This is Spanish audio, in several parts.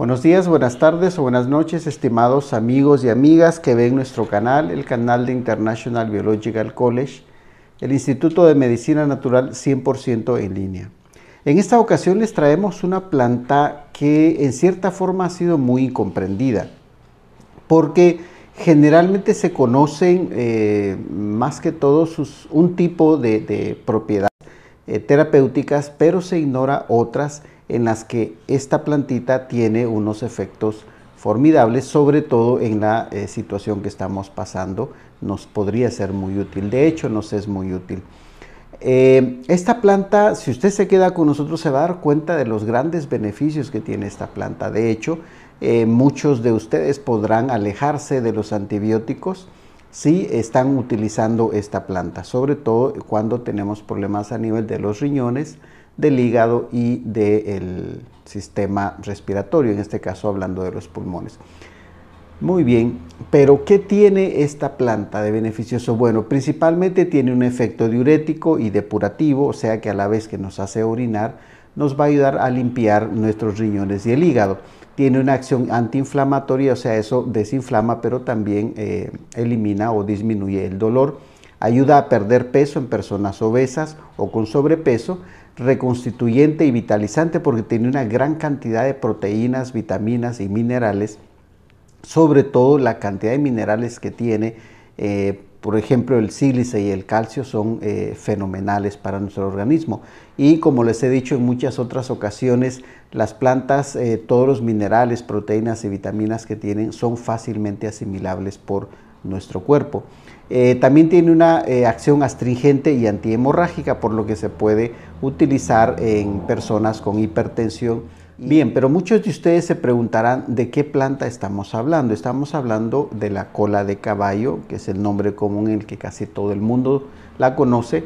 Buenos días, buenas tardes o buenas noches, estimados amigos y amigas que ven nuestro canal, el canal de International Biological College, el Instituto de Medicina Natural 100% en línea. En esta ocasión les traemos una planta que en cierta forma ha sido muy incomprendida, porque generalmente se conocen eh, más que todo un tipo de, propiedades eh, terapéuticas, pero se ignora otras en las que esta plantita tiene unos efectos formidables, sobre todo en la eh, situación que estamos pasando, nos podría ser muy útil. De hecho, nos es muy útil. Eh, esta planta, si usted se queda con nosotros, se va a dar cuenta de los grandes beneficios que tiene esta planta. De hecho, eh, muchos de ustedes podrán alejarse de los antibióticos si están utilizando esta planta, sobre todo cuando tenemos problemas a nivel de los riñones, del hígado y del sistema respiratorio, en este caso hablando de los pulmones. Muy bien, pero ¿qué tiene esta planta de beneficioso? Bueno, principalmente tiene un efecto diurético y depurativo, o sea que a la vez que nos hace orinar, nos va a ayudar a limpiar nuestros riñones y el hígado. Tiene una acción antiinflamatoria, o sea, eso desinflama, pero también eh, elimina o disminuye el dolor. Ayuda a perder peso en personas obesas o con sobrepeso reconstituyente y vitalizante porque tiene una gran cantidad de proteínas, vitaminas y minerales, sobre todo la cantidad de minerales que tiene, eh, por ejemplo el sílice y el calcio son eh, fenomenales para nuestro organismo. Y como les he dicho en muchas otras ocasiones, las plantas, eh, todos los minerales, proteínas y vitaminas que tienen son fácilmente asimilables por nuestro cuerpo. Eh, también tiene una eh, acción astringente y antihemorrágica, por lo que se puede utilizar en personas con hipertensión. Bien, pero muchos de ustedes se preguntarán de qué planta estamos hablando. Estamos hablando de la cola de caballo, que es el nombre común en el que casi todo el mundo la conoce,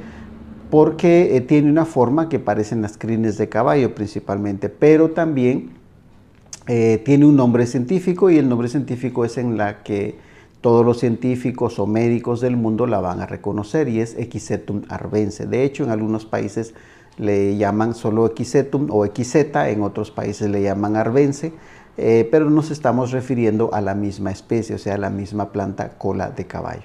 porque eh, tiene una forma que parecen las crines de caballo principalmente, pero también tiene un nombre científico y el nombre científico es en la que todos los científicos o médicos del mundo la van a reconocer y es Equisetum arvense. De hecho, en algunos países le llaman solo Equisetum o Equiseta, en otros países le llaman arvense, eh, pero nos estamos refiriendo a la misma especie, o sea, a la misma planta cola de caballo.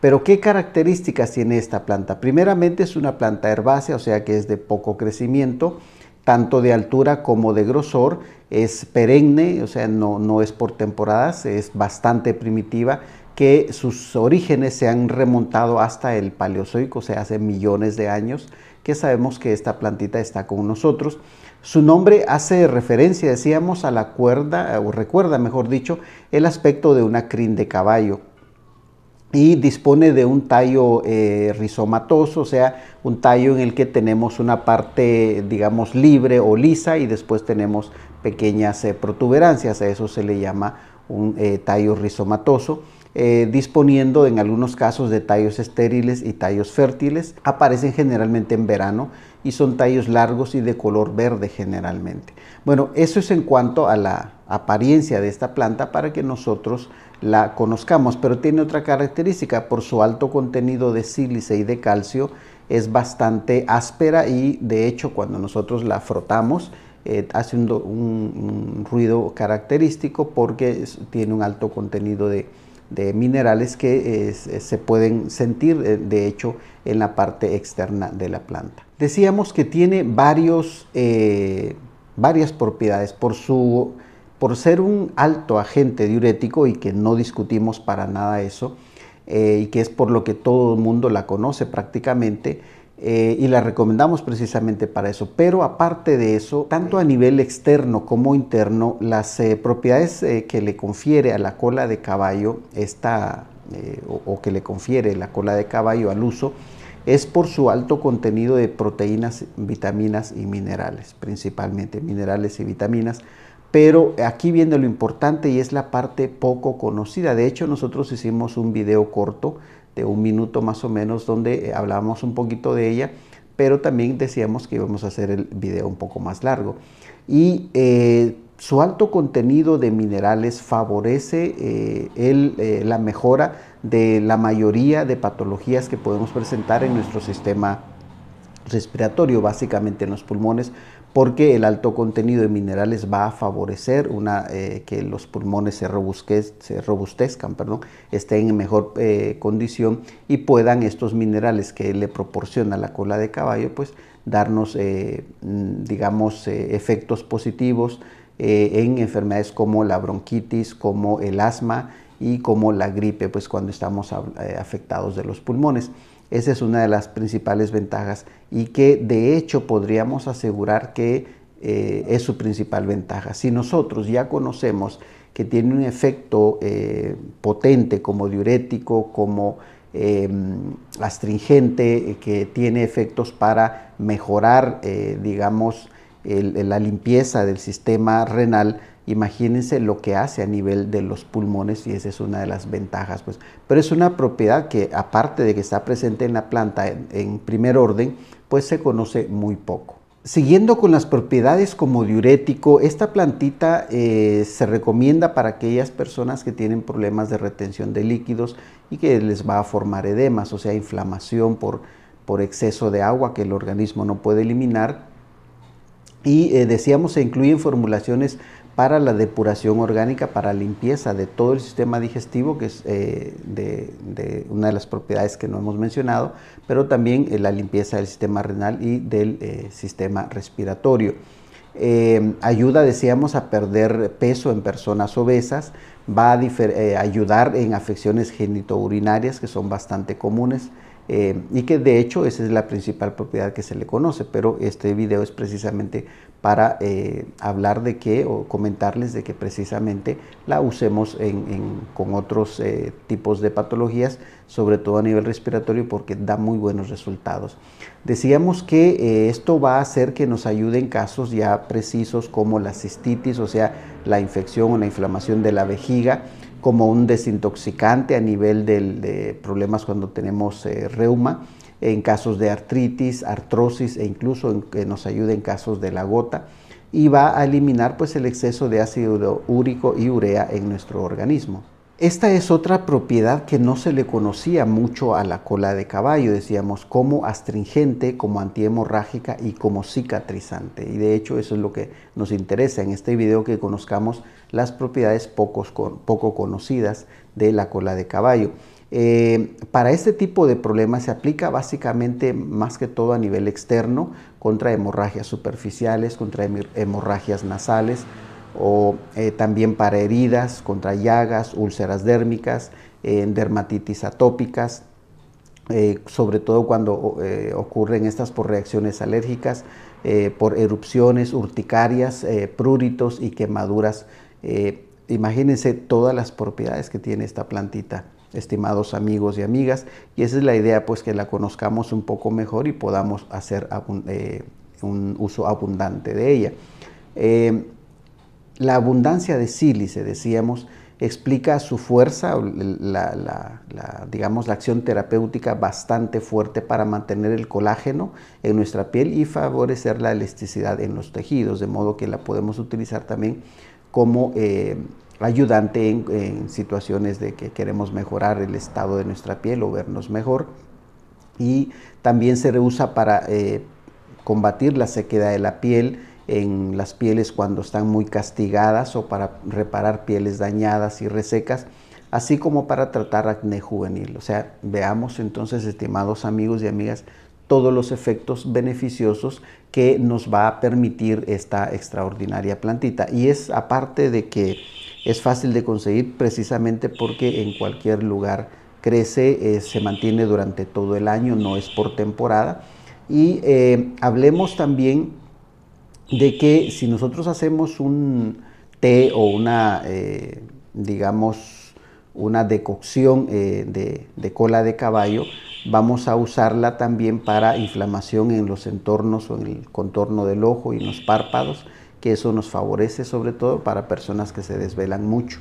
Pero ¿qué características tiene esta planta? Primeramente es una planta herbácea, o sea que es de poco crecimiento tanto de altura como de grosor, es perenne, o sea, no, no es por temporadas, es bastante primitiva, que sus orígenes se han remontado hasta el Paleozoico, o sea, hace millones de años que sabemos que esta plantita está con nosotros. Su nombre hace referencia, decíamos, a la cuerda, o recuerda, mejor dicho, el aspecto de una crin de caballo y dispone de un tallo eh, rizomatoso, o sea, un tallo en el que tenemos una parte, digamos, libre o lisa y después tenemos pequeñas eh, protuberancias, a eso se le llama un eh, tallo rizomatoso. disponiendo en algunos casos de tallos estériles y tallos fértiles, aparecen generalmente en verano y son tallos largos y de color verde generalmente. Bueno, eso es en cuanto a la apariencia de esta planta para que nosotros la conozcamos, pero tiene otra característica, por su alto contenido de sílice y de calcio es bastante áspera y de hecho cuando nosotros la frotamos eh, hace un, un ruido característico porque tiene un alto contenido de de minerales que eh, se pueden sentir, eh, de hecho, en la parte externa de la planta. Decíamos que tiene varios, eh, varias propiedades por, su, por ser un alto agente diurético y que no discutimos para nada eso, y que es por lo que todo el mundo la conoce prácticamente, eh, y la recomendamos precisamente para eso. Pero aparte de eso, tanto a nivel externo como interno, las eh, propiedades eh, que le confiere a la cola de caballo esta, o, o, que le confiere la cola de caballo al uso, es por su alto contenido de proteínas, vitaminas y minerales, principalmente minerales y vitaminas. Pero aquí viene lo importante y es la parte poco conocida. De hecho, nosotros hicimos un video corto de un minuto más o menos donde eh, hablábamos un poquito de ella, pero también decíamos que íbamos a hacer el video un poco más largo. Y eh, su alto contenido de minerales favorece eh, la mejora de la mayoría de patologías que podemos presentar en nuestro sistema respiratorio, básicamente en los pulmones, porque el alto contenido de minerales va a favorecer eh, que los pulmones se, robustezcan, estén en mejor eh, condición y puedan estos minerales que le proporciona la cola de caballo, pues darnos, eh, mm, digamos, efectos positivos en enfermedades como la bronquitis, como el asma y como la gripe, pues cuando estamos afectados de los pulmones. Esa es una de las principales ventajas y que de hecho podríamos asegurar que eh, es su principal ventaja. Si nosotros ya conocemos que tiene un efecto eh, potente como diurético, como em, astringente, eh, que tiene efectos para mejorar, digamos, la limpieza del sistema renal, Imagínense lo que hace a nivel de los pulmones y esa es una de las ventajas. Pues. Pero es una propiedad que aparte de que está presente en la planta en, primer orden, pues se conoce muy poco. Siguiendo con las propiedades como diurético, esta plantita eh, se recomienda para aquellas personas que tienen problemas de retención de líquidos y que les va a formar edemas, o sea, inflamación por, por exceso de agua que el organismo no puede eliminar. Y eh, decíamos, se incluyen formulaciones para la depuración orgánica, para limpieza de todo el sistema digestivo, que es eh, una de las propiedades que no hemos mencionado, pero también eh, la limpieza del sistema renal y del eh, sistema respiratorio. ayuda, decíamos, a perder peso en personas obesas, va a ayudar en afecciones genitourinarias que son bastante comunes. Eh, y que de hecho esa es la principal propiedad que se le conoce, pero este video es precisamente para eh, hablar de que o comentarles de que precisamente la usemos con otros eh, tipos de patologías, sobre todo a nivel respiratorio, porque da muy buenos resultados. Decíamos que esto va a hacer que nos ayude en casos ya precisos como la cistitis, o sea, la infección o la inflamación de la vejiga, como un desintoxicante a nivel de problemas cuando tenemos eh, reuma, en casos de artritis, artrosis e incluso que nos ayude en casos de la gota y va a eliminar pues el exceso de ácido úrico y urea en nuestro organismo. Esta es otra propiedad que no se le conocía mucho a la cola de caballo, decíamos, como astringente, como antihemorrágica y como cicatrizante. Y de hecho eso es lo que nos interesa en este video, que conozcamos las propiedades poco conocidas de la cola de caballo. Eh, para este tipo de problemas se aplica básicamente más que todo a nivel externo, contra hemorragias superficiales, contra hemorragias nasales, o eh, también para heridas, contra llagas, úlceras dérmicas, eh, dermatitis atópicas, eh, sobre todo cuando ocurren estas por reacciones alérgicas, por erupciones, urticarias, pruritos y quemaduras. imagínense todas las propiedades que tiene esta plantita estimados amigos y amigas. Y esa es la idea, pues que la conozcamos un poco mejor y podamos hacer un uso abundante de ella. La abundancia de sílice, decíamos, explica su fuerza, la, digamos, la acción terapéutica bastante fuerte para mantener el colágeno en nuestra piel y favorecer la elasticidad en los tejidos, de modo que la podemos utilizar también como eh, ayudante en, situaciones de que queremos mejorar el estado de nuestra piel o vernos mejor. Y también se reusa para eh, combatir la sequedad de la piel, en las pieles cuando están muy castigadas o para reparar pieles dañadas y resecas, así como para tratar acné juvenil. O sea, veamos entonces, estimados amigos y amigas, todos los efectos beneficiosos que nos va a permitir esta extraordinaria plantita. Y es aparte de que es fácil de conseguir precisamente porque en cualquier lugar crece, eh, se mantiene durante todo el año, no es por temporada. Y eh, hablemos también de que si nosotros hacemos un té o una, eh, digamos, una decocción eh, de, de, cola de caballo, vamos a usarla también para inflamación en los entornos o en el contorno del ojo y en los párpados, que eso nos favorece sobre todo para personas que se desvelan mucho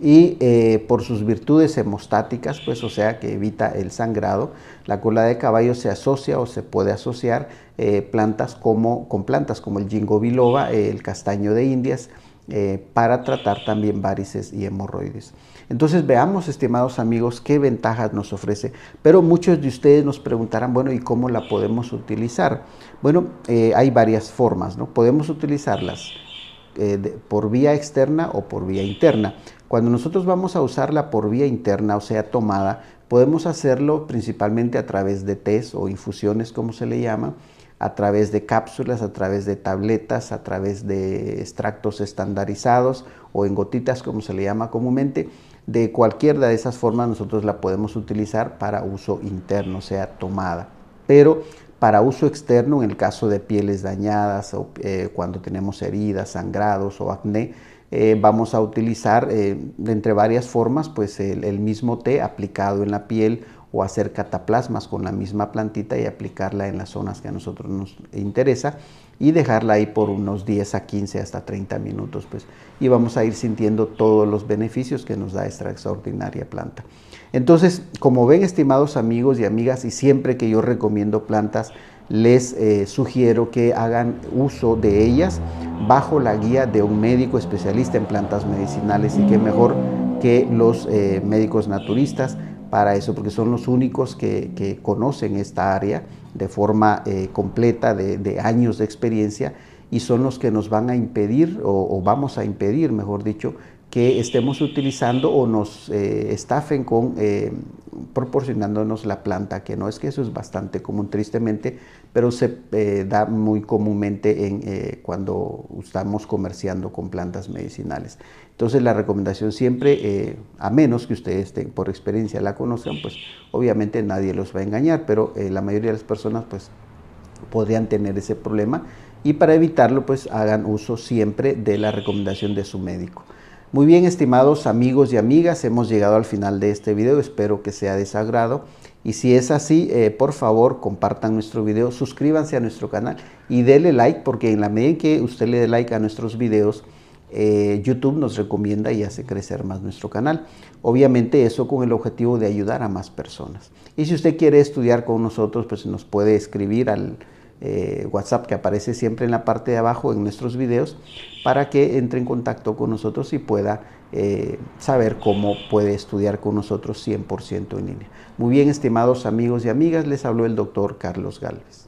y eh, por sus virtudes hemostáticas, pues o sea que evita el sangrado. La cola de caballo se asocia o se puede asociar eh, plantas como, con plantas como el jingo biloba, eh, el castaño de Indias, para tratar también varices y hemorroides. Entonces veamos, estimados amigos, qué ventajas nos ofrece. Pero muchos de ustedes nos preguntarán, bueno, ¿y cómo la podemos utilizar? Bueno, hay varias formas, ¿no? Podemos utilizarlas por vía externa o por vía interna. Cuando nosotros vamos a usarla por vía interna, o sea, tomada, podemos hacerlo principalmente a través de test o infusiones, como se le llama, a través de cápsulas, a través de tabletas, a través de extractos estandarizados o en gotitas, como se le llama comúnmente. De cualquiera de esas formas nosotros la podemos utilizar para uso interno, o sea, tomada. Pero para uso externo, en el caso de pieles dañadas o eh, cuando tenemos heridas, sangrados o acné, eh, vamos a utilizar eh, entre varias formas pues el, el, mismo té aplicado en la piel o hacer cataplasmas con la misma plantita y aplicarla en las zonas que a nosotros nos interesa y dejarla ahí por unos 10 a 15 hasta 30 minutos pues y vamos a ir sintiendo todos los beneficios que nos da esta extraordinaria planta. Entonces, como ven estimados amigos y amigas y siempre que yo recomiendo plantas les eh, sugiero que hagan uso de ellas bajo la guía de un médico especialista en plantas medicinales y que mejor que los eh, médicos naturistas para eso, porque son los únicos que, conocen esta área de forma eh, completa, de, años de experiencia, y son los que nos van a impedir, o vamos a impedir, mejor dicho, que estemos utilizando o nos eh, estafen con eh, proporcionándonos la planta, que no es que eso es bastante común tristemente, pero se eh, da muy comúnmente en, cuando estamos comerciando con plantas medicinales. Entonces la recomendación siempre, a menos que ustedes estén, por experiencia la conozcan, pues obviamente nadie los va a engañar, pero la mayoría de las personas pues podrían tener ese problema y para evitarlo pues hagan uso siempre de la recomendación de su médico. Muy bien, estimados amigos y amigas, hemos llegado al final de este video. Espero que sea de su Y si es así, eh, por favor, compartan nuestro video, suscríbanse a nuestro canal y denle like, porque en la medida en que usted le dé like a nuestros videos, eh, YouTube nos recomienda y hace crecer más nuestro canal. Obviamente eso con el objetivo de ayudar a más personas. Y si usted quiere estudiar con nosotros, pues nos puede escribir al eh, WhatsApp que aparece siempre en la parte de abajo en nuestros videos para que entre en contacto con nosotros y pueda eh, saber cómo puede estudiar con nosotros 100% en línea. Muy bien, estimados amigos y amigas, les habló el doctor Carlos Galvez.